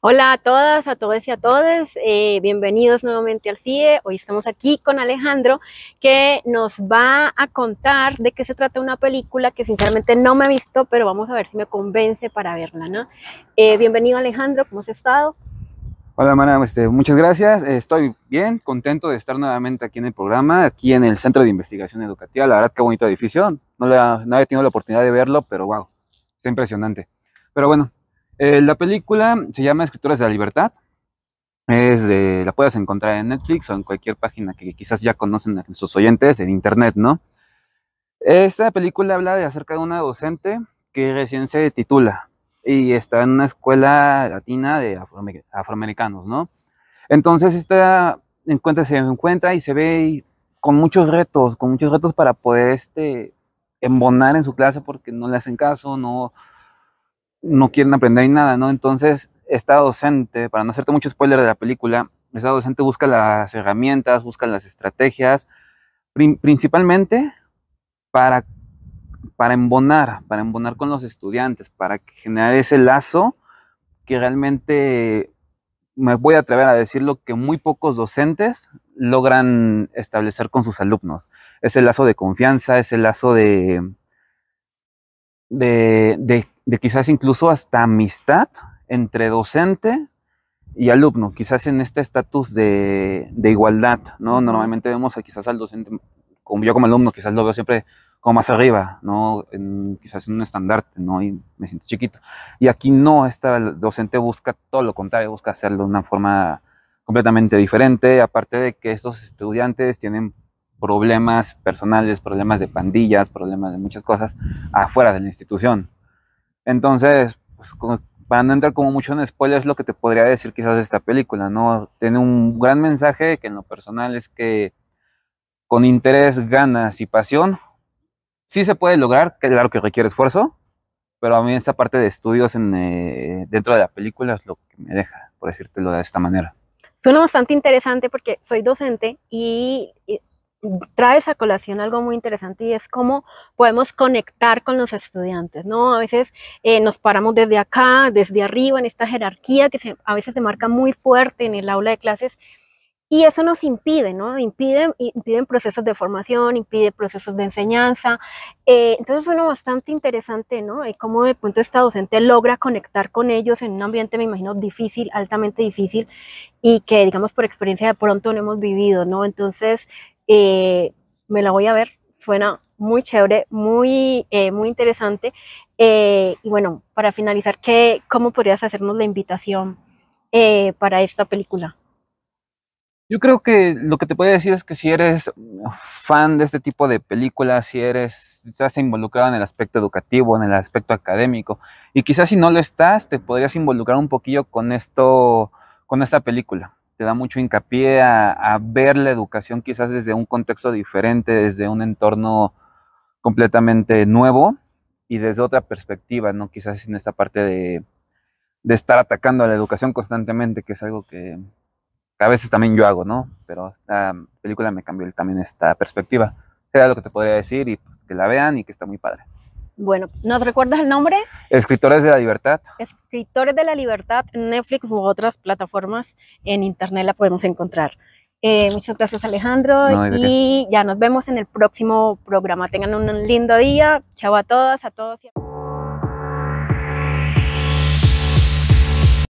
Hola a todas, a todos y a todos. Eh, bienvenidos nuevamente al CIE. Hoy estamos aquí con Alejandro que nos va a contar de qué se trata una película que sinceramente no me he visto, pero vamos a ver si me convence para verla. ¿no? Eh, bienvenido Alejandro, ¿cómo has estado? Hola Mara, este, muchas gracias. Estoy bien, contento de estar nuevamente aquí en el programa, aquí en el Centro de Investigación Educativa. La verdad, qué bonito edificio. No, la, no había tenido la oportunidad de verlo, pero wow, está impresionante. Pero bueno, eh, la película se llama Escrituras de la Libertad. Es la puedes encontrar en Netflix o en cualquier página que quizás ya conocen sus oyentes, en internet, ¿no? Esta película habla de acerca de una docente que recién se titula y está en una escuela latina de afroamericanos, ¿no? Entonces esta encuentra, se encuentra y se ve con muchos retos, con muchos retos para poder este, embonar en su clase porque no le hacen caso, no, no quieren aprender ni nada, ¿no? Entonces, esta docente, para no hacerte mucho spoiler de la película, esta docente busca las herramientas, busca las estrategias, principalmente para, para embonar, para embonar con los estudiantes, para generar ese lazo que realmente me voy a atrever a decirlo que muy pocos docentes logran establecer con sus alumnos. Ese lazo de confianza, ese lazo de, de, de de quizás incluso hasta amistad entre docente y alumno, quizás en este estatus de, igualdad, ¿no? Normalmente vemos quizás al docente, como yo como alumno, quizás lo veo siempre como más arriba, ¿no? quizás en un estandarte, ¿no? Y me siento chiquito. Y aquí no, el docente busca todo lo contrario, busca hacerlo de una forma completamente diferente, aparte de que estos estudiantes tienen problemas personales, problemas de pandillas, problemas de muchas cosas afuera de la institución. Entonces, pues, para no entrar como mucho en spoilers, lo que te podría decir quizás de esta película, ¿no? Tiene un gran mensaje que en lo personal es que con interés, ganas y pasión, sí se puede lograr, claro que requiere esfuerzo, pero a mí esta parte de estudios en, eh, dentro de la película es lo que me deja, por decírtelo de esta manera. Suena bastante interesante porque soy docente y trae esa colación algo muy interesante y es cómo podemos conectar con los estudiantes, ¿no? A veces eh, nos paramos desde acá, desde arriba, en esta jerarquía que se, a veces se marca muy fuerte en el aula de clases y eso nos impide, ¿no? Impide, impiden procesos de formación, impide procesos de enseñanza. Eh, entonces uno bastante interesante, ¿no? Y cómo de punto esta docente logra conectar con ellos en un ambiente, me imagino, difícil, altamente difícil, y que, digamos, por experiencia de pronto no hemos vivido, ¿no? Entonces, eh, me la voy a ver, suena muy chévere, muy, eh, muy interesante. Eh, y bueno, para finalizar, ¿qué, ¿cómo podrías hacernos la invitación eh, para esta película? Yo creo que lo que te puedo decir es que si eres fan de este tipo de películas, si eres, estás involucrado en el aspecto educativo, en el aspecto académico, y quizás si no lo estás, te podrías involucrar un poquillo con esto, con esta película te da mucho hincapié a, ver la educación quizás desde un contexto diferente, desde un entorno completamente nuevo y desde otra perspectiva, ¿no? Quizás en esta parte de, estar atacando a la educación constantemente, que es algo que, a veces también yo hago, ¿no? Pero la película me cambió también esta perspectiva. Era lo que te podría decir y pues, que la vean y que está muy padre. Bueno, ¿nos recuerdas el nombre? Escritores de la Libertad. Escritores de la Libertad, en Netflix u otras plataformas en internet la podemos encontrar. Eh, muchas gracias Alejandro y ya nos vemos en el próximo programa. Tengan un lindo día. Chao a todas, a todos.